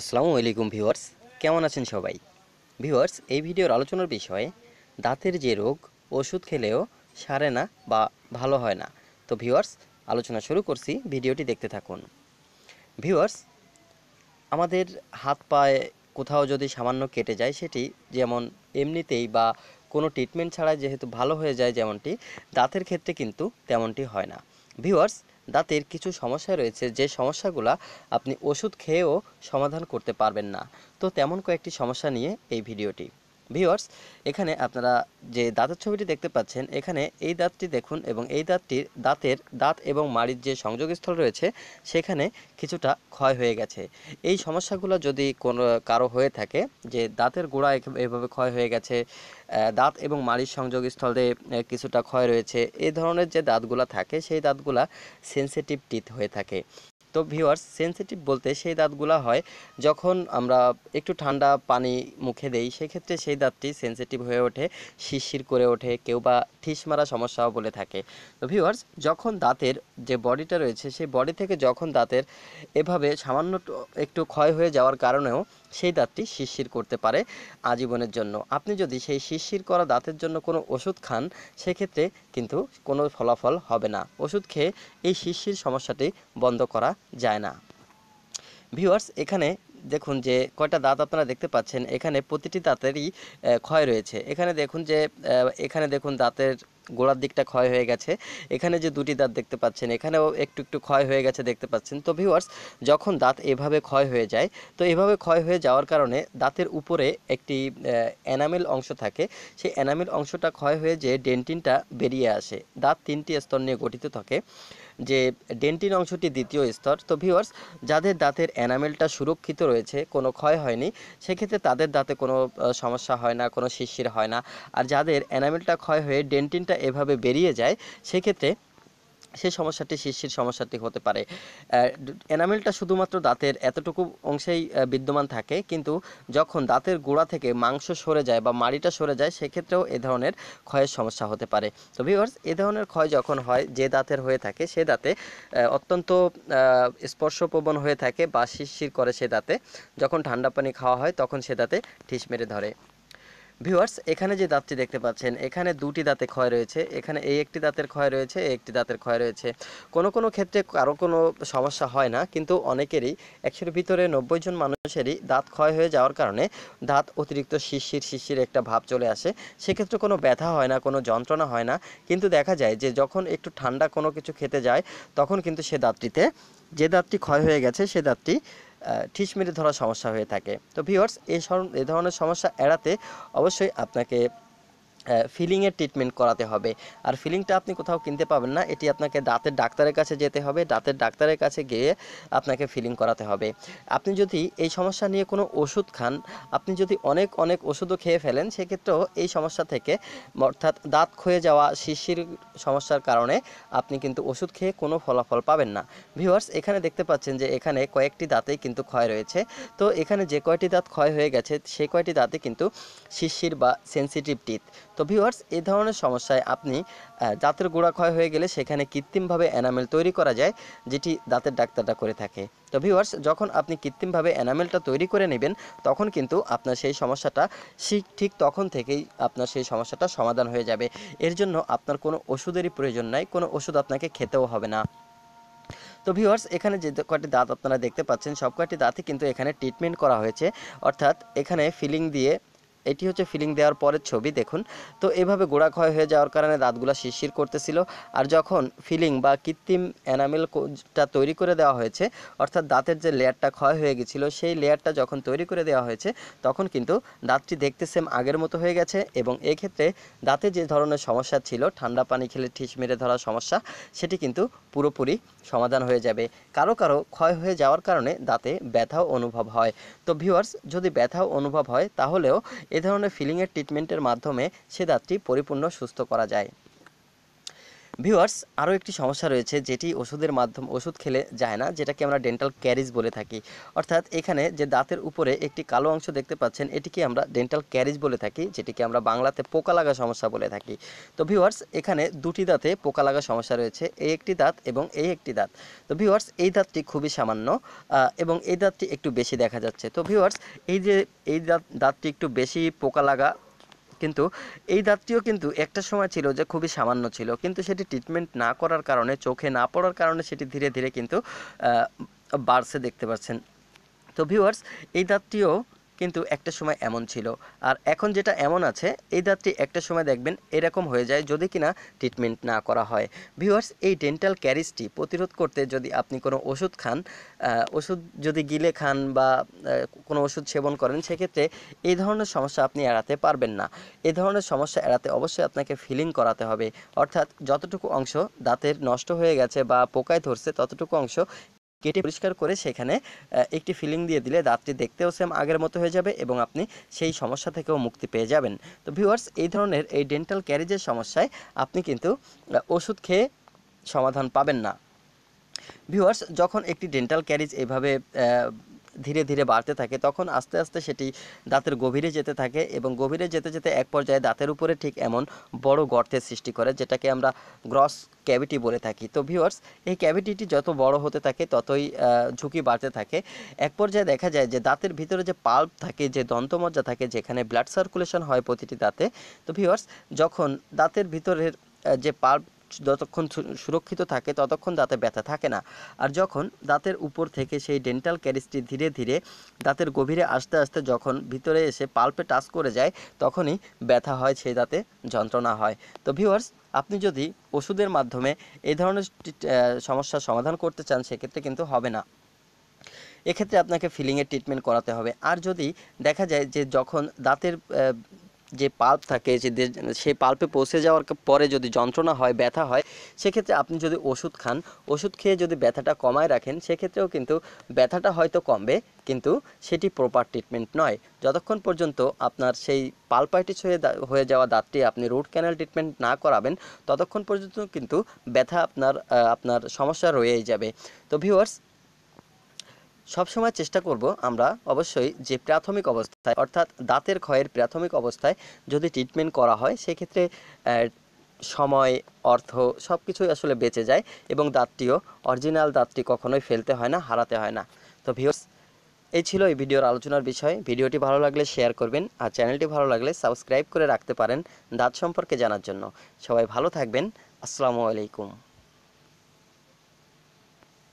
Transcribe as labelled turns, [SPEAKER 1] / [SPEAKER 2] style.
[SPEAKER 1] আসসালামু আলাইকুম ভিউয়ার্স কেমন আছেন সবাই ভিউয়ার্স এই ভিডিওর আলোচনার বিষয়ে দাঁতের যে রোগ ওষুধ খেলেও সারে না বা ভালো হয় না তো ভিউয়ার্স আলোচনা শুরু করছি ভিডিওটি দেখতে থাকুন ভিউয়ার্স আমাদের হাত পায়ে কোথাও যদি সামান্য কেটে যায় সেটি যেমন এমনিতেই বা কোনো ট্রিটমেন্ট ছাড়া যেহেতু ভালো হয়ে যায় যেমনটি দাঁতের ক্ষেত্রে কিন্তু তেমনটি হয় না ভিউয়ার্স দাঁতের কিছু সমস্যা রয়েছে যে সমস্যাগুলো আপনি ওষুধ খেয়েও সমাধান করতে পারবেন না তো তেমন কয়েকটি সমস্যা নিয়ে এই ভিডিওটি ভিওয়ার্স এখানে আপনারা যে দাঁতের ছবিটি দেখতে পাচ্ছেন এখানে এই দাঁতটি দেখুন এবং এই দাঁতটির দাঁতের দাঁত এবং মাড়ির যে সংযোগস্থল রয়েছে সেখানে কিছুটা ক্ষয় হয়ে গেছে এই সমস্যাগুলো যদি কোনো কারো হয়ে থাকে যে দাঁতের গোড়া এভাবে ক্ষয় হয়ে গেছে দাঁত এবং মাড়ির সংযোগস্থলে কিছুটা ক্ষয় রয়েছে এই ধরনের যে দাঁতগুলো থাকে সেই দাঁতগুলা সেন্সিটিভ টিথ হয়ে থাকে তো ভিওয়ার্স সেন্সিটিভ বলতে সেই দাঁতগুলা হয় যখন আমরা একটু ঠান্ডা পানি মুখে দেই সেক্ষেত্রে সেই দাঁতটি সেন্সিটিভ হয়ে ওঠে শিরশির করে ওঠে কেউ বা ঠিস মারা সমস্যাও বলে থাকে তো ভিওয়ার্স যখন দাঁতের যে বডিটা রয়েছে সেই বডি থেকে যখন দাঁতের এভাবে সামান্য একটু ক্ষয় হয়ে যাওয়ার কারণেও সেই দাঁতটি শিরশির করতে পারে আজীবনের জন্য আপনি যদি সেই শিরশির করা দাঁতের জন্য কোনো ওষুধ খান সেক্ষেত্রে কিন্তু কোনো ফলাফল হবে না ওষুধ খেয়ে এই শিরশির সমস্যাটি বন্ধ করা যায় না ভিউয়ার্স এখানে দেখুন যে কয়টা দাঁত আপনারা দেখতে পাচ্ছেন এখানে প্রতিটি দাঁতেরই ক্ষয় রয়েছে এখানে দেখুন যে এখানে দেখুন দাঁতের গোড়ার দিকটা ক্ষয় হয়ে গেছে এখানে যে দুটি দাঁত দেখতে পাচ্ছেন এখানেও একটু একটু ক্ষয় হয়ে গেছে দেখতে পাচ্ছেন তো ভিউয়ার্স যখন দাঁত এভাবে ক্ষয় হয়ে যায় তো এভাবে ক্ষয় হয়ে যাওয়ার কারণে দাঁতের উপরে একটি এনামেল অংশ থাকে সেই এনামেল অংশটা ক্ষয় হয়ে যে ডেন্টিনটা বেরিয়ে আসে দাঁত তিনটি স্তর নিয়ে গঠিত থাকে যে ডেন্টিন অংশটি দ্বিতীয় স্তর তো ভিউয়ার্স যাদের দাঁতের এনামেলটা সুরক্ষিত রয়েছে কোনো ক্ষয় হয়নি সেক্ষেত্রে তাদের দাঁতে কোনো সমস্যা হয় না কোনো শিশির হয় না আর যাদের এনামেলটা ক্ষয় হয়ে ডেন্টিনটা এভাবে বেরিয়ে যায় সেক্ষেত্রে সেই সমস্যাটি শিরশির সমস্যাটি হতে পারে এনামেলটা শুধুমাত্র দাঁতের এতটুকু অংশেই বিদ্যমান থাকে কিন্তু যখন দাঁতের গোড়া থেকে মাংস সরে যায় বা মাড়িটা সরে যায় সেক্ষেত্রেও এ ধরনের ক্ষয়ের সমস্যা হতে পারে তো ভিউয়ার্স এ ধরনের ক্ষয় যখন হয় যে দাঁতের হয়ে থাকে সে দাঁতে অত্যন্ত স্পর্শপ্রবণ হয়ে থাকে বা শিরশির করে সে দাঁতে যখন ঠান্ডা পানি খাওয়া হয় তখন সে দাঁতে ঠিস মেরে ধরে ভিউয়ার্স এখানে যে দাঁতটি দেখতে পাচ্ছেন এখানে দুটি দাঁতে ক্ষয় রয়েছে এখানে এই একটি দাঁতের ক্ষয় রয়েছে এই একটি দাঁতের ক্ষয় রয়েছে কোনো কোনো ক্ষেত্রে কারো কোনো সমস্যা হয় না কিন্তু অনেকেরই একশোর ভিতরে নব্বই জন মানুষেরই দাঁত ক্ষয় হয়ে যাওয়ার কারণে দাঁত অতিরিক্ত শিশির শিশির একটা ভাব চলে আসে সেক্ষেত্রে কোনো ব্যথা হয় না কোনো যন্ত্রণা হয় না কিন্তু দেখা যায় যে যখন একটু ঠান্ডা কোনো কিছু খেতে যায় তখন কিন্তু সে দাঁতটিতে যে দাঁতটি ক্ষয় হয়ে গেছে সে দাঁতটি ঠিস মেরে ধরা সমস্যা হয়ে থাকে তো ভিওর্স এই এই ধরনের সমস্যা এড়াতে অবশ্যই আপনাকে ফিলিংয়ের ট্রিটমেন্ট করাতে হবে আর ফিলিংটা আপনি কোথাও কিনতে পাবেন না এটি আপনাকে দাঁতের ডাক্তারের কাছে যেতে হবে দাঁতের ডাক্তারের কাছে গিয়ে আপনাকে ফিলিং করাতে হবে আপনি যদি এই সমস্যা নিয়ে কোনো ওষুধ খান আপনি যদি অনেক অনেক ওষুধও খেয়ে ফেলেন সেক্ষেত্রেও এই সমস্যা থেকে অর্থাৎ দাঁত ক্ষয়ে যাওয়া শিশির সমস্যার কারণে আপনি কিন্তু ওষুধ খেয়ে কোনো ফলাফল পাবেন না ভিউয়ার্স এখানে দেখতে পাচ্ছেন যে এখানে কয়েকটি দাঁতেই কিন্তু ক্ষয় রয়েছে তো এখানে যে কয়টি দাঁত ক্ষয় হয়ে গেছে সেই কয়টি দাঁতে কিন্তু শিশির বা সেন্সিটিভ টিথ তো ভিউয়ার্স এই ধরনের সমস্যায় আপনি দাঁতের গোড়া ক্ষয় হয়ে গেলে সেখানে কৃত্রিমভাবে এনামেল তৈরি করা যায় যেটি দাঁতের ডাক্তাররা করে থাকে তো ভিউয়ার্স যখন আপনি কৃত্রিমভাবে এনামেলটা তৈরি করে নেবেন তখন কিন্তু আপনার সেই সমস্যাটা ঠিক তখন থেকেই আপনার সেই সমস্যাটা সমাধান হয়ে যাবে এর জন্য আপনার কোনো ওষুধেরই প্রয়োজন নাই কোনো ওষুধ আপনাকে খেতেও হবে না তো ভিউয়ার্স এখানে যে কয়েকটি দাঁত আপনারা দেখতে পাচ্ছেন সব কয়েকটি দাঁতই কিন্তু এখানে ট্রিটমেন্ট করা হয়েছে অর্থাৎ এখানে ফিলিং দিয়ে এটি হচ্ছে ফিলিং দেওয়ার পরের ছবি দেখুন তো এভাবে গোড়া ক্ষয় হয়ে যাওয়ার কারণে দাঁতগুলো শিরশির করতেছিল আর যখন ফিলিং বা কৃত্রিম এনামেলটা তৈরি করে দেওয়া হয়েছে অর্থাৎ দাঁতের যে লেয়ারটা ক্ষয় হয়ে গেছিল সেই লেয়ারটা যখন তৈরি করে দেওয়া হয়েছে তখন কিন্তু দাঁতটি দেখতে সেম আগের মতো হয়ে গেছে এবং এক্ষেত্রে দাঁতে যে ধরনের সমস্যা ছিল ঠান্ডা পানি খেলে ঠিস মেরে ধরা সমস্যা সেটি কিন্তু পুরোপুরি সমাধান হয়ে যাবে কারো কারো ক্ষয় হয়ে যাওয়ার কারণে দাঁতে ব্যথাও অনুভব হয় তো ভিউয়ার্স যদি ব্যথাও অনুভব হয় তাহলেও এ ধরনের ফিলিংয়ের ট্রিটমেন্টের মাধ্যমে সে দাঁতটি পরিপূর্ণ সুস্থ করা যায় ভিউয়ার্স আরও একটি সমস্যা রয়েছে যেটি ওষুধের মাধ্যম ওষুধ খেলে যায় না যেটাকে আমরা ডেন্টাল ক্যারিজ বলে থাকি অর্থাৎ এখানে যে দাঁতের উপরে একটি কালো অংশ দেখতে পাচ্ছেন এটিকে আমরা ডেন্টাল ক্যারিজ বলে থাকি যেটিকে আমরা বাংলাতে পোকা লাগা সমস্যা বলে থাকি তো ভিউয়ার্স এখানে দুটি দাঁতে পোকা লাগা সমস্যা রয়েছে এই একটি দাঁত এবং এই একটি দাঁত তো ভিউয়ার্স এই দাঁতটি খুবই সামান্য এবং এই দাঁতটি একটু বেশি দেখা যাচ্ছে তো ভিউয়ার্স এই যে এই দাঁত দাঁতটি একটু বেশি পোকা লাগা কিন্তু এই দাঁতটিও কিন্তু একটা সময় ছিল যে খুবই সামান্য ছিল কিন্তু সেটি ট্রিটমেন্ট না করার কারণে চোখে না পড়ার কারণে সেটি ধীরে ধীরে কিন্তু বাড়ছে দেখতে পাচ্ছেন তো ভিউয়ার্স এই দাঁতটিও কিন্তু একটা সময় এমন ছিল আর এখন যেটা এমন আছে এই দাঁতটি একটা সময় দেখবেন এরকম হয়ে যায় যদি কিনা ট্রিটমেন্ট না করা হয় ভিউয়ার্স এই ডেন্টাল ক্যারিসটি প্রতিরোধ করতে যদি আপনি কোনো ওষুধ খান ওষুধ যদি গিলে খান বা কোনো ওষুধ সেবন করেন সেক্ষেত্রে এই ধরনের সমস্যা আপনি এড়াতে পারবেন না এ ধরনের সমস্যা এড়াতে অবশ্যই আপনাকে ফিলিং করাতে হবে অর্থাৎ যতটুকু অংশ দাঁতের নষ্ট হয়ে গেছে বা পোকায় ধরছে ততটুকু অংশ কেটে পরিষ্কার করে সেখানে একটি ফিলিং দিয়ে দিলে দাঁতটি দেখতেও সেম আগের মতো হয়ে যাবে এবং আপনি সেই সমস্যা থেকেও মুক্তি পেয়ে যাবেন তো ভিউয়ার্স এই ধরনের এই ডেন্টাল ক্যারেজের সমস্যায় আপনি কিন্তু ওষুধ খেয়ে সমাধান পাবেন না ভিউয়ার্স যখন একটি ডেন্টাল ক্যারিজ এইভাবে ধীরে ধীরে বাড়তে থাকে তখন আস্তে আস্তে সেটি দাঁতের গভীরে যেতে থাকে এবং গভীরে যেতে যেতে এক পর্যায়ে দাঁতের উপরে ঠিক এমন বড় গর্তের সৃষ্টি করে যেটাকে আমরা গ্রস ক্যাভিটি বলে থাকি তো ভিউয়ার্স এই ক্যাভিটিটি যত বড় হতে থাকে ততই ঝুঁকি বাড়তে থাকে এক পর্যায়ে দেখা যায় যে দাঁতের ভিতরে যে পাল্প থাকে যে দন্তমজ্জা থাকে যেখানে ব্লাড সার্কুলেশন হয় প্রতিটি দাঁতে তো ভিউয়ার্স যখন দাঁতের ভিতরের যে পাল্প যতক্ষণ সুরক্ষিত থাকে ততক্ষণ দাঁতে ব্যথা থাকে না আর যখন দাঁতের উপর থেকে সেই ডেন্টাল ক্যারিসটি ধীরে ধীরে দাঁতের গভীরে আস্তে আস্তে যখন ভিতরে এসে পাল্পে টাচ করে যায় তখনই ব্যথা হয় সেই দাঁতে যন্ত্রণা হয় তো ভিউয়ার্স আপনি যদি ওষুধের মাধ্যমে এই ধরনের সমস্যার সমাধান করতে চান সেক্ষেত্রে কিন্তু হবে না এক্ষেত্রে আপনাকে ফিলিংয়ের ট্রিটমেন্ট করাতে হবে আর যদি দেখা যায় যে যখন দাঁতের যে পাল্প থাকে যে সেই পাল্পে পৌঁছে যাওয়ার পরে যদি যন্ত্রণা হয় ব্যথা হয় সেক্ষেত্রে আপনি যদি ওষুধ খান ওষুধ খেয়ে যদি ব্যথাটা কমায় রাখেন সেক্ষেত্রেও কিন্তু ব্যথাটা হয়তো কমবে কিন্তু সেটি প্রপার ট্রিটমেন্ট নয় যতক্ষণ পর্যন্ত আপনার সেই পালপাইটিস হয়ে হয়ে যাওয়া দাঁতটি আপনি রুট ক্যানাল ট্রিটমেন্ট না করাবেন ততক্ষণ পর্যন্ত কিন্তু ব্যথা আপনার আপনার সমস্যা রয়েই যাবে তো ভিউয়ার্স সবসময় চেষ্টা করব আমরা অবশ্যই যে প্রাথমিক অবস্থায় অর্থাৎ দাঁতের ক্ষয়ের প্রাথমিক অবস্থায় যদি ট্রিটমেন্ট করা হয় সেক্ষেত্রে সময় অর্থ সব কিছুই আসলে বেঁচে যায় এবং দাঁতটিও অরিজিনাল দাঁতটি কখনোই ফেলতে হয় না হারাতে হয় না তো ভিউস এই ছিল এই ভিডিওর আলোচনার বিষয় ভিডিওটি ভালো লাগলে শেয়ার করবেন আর চ্যানেলটি ভালো লাগলে সাবস্ক্রাইব করে রাখতে পারেন দাঁত সম্পর্কে জানার জন্য সবাই ভালো থাকবেন আসসালামু আলাইকুম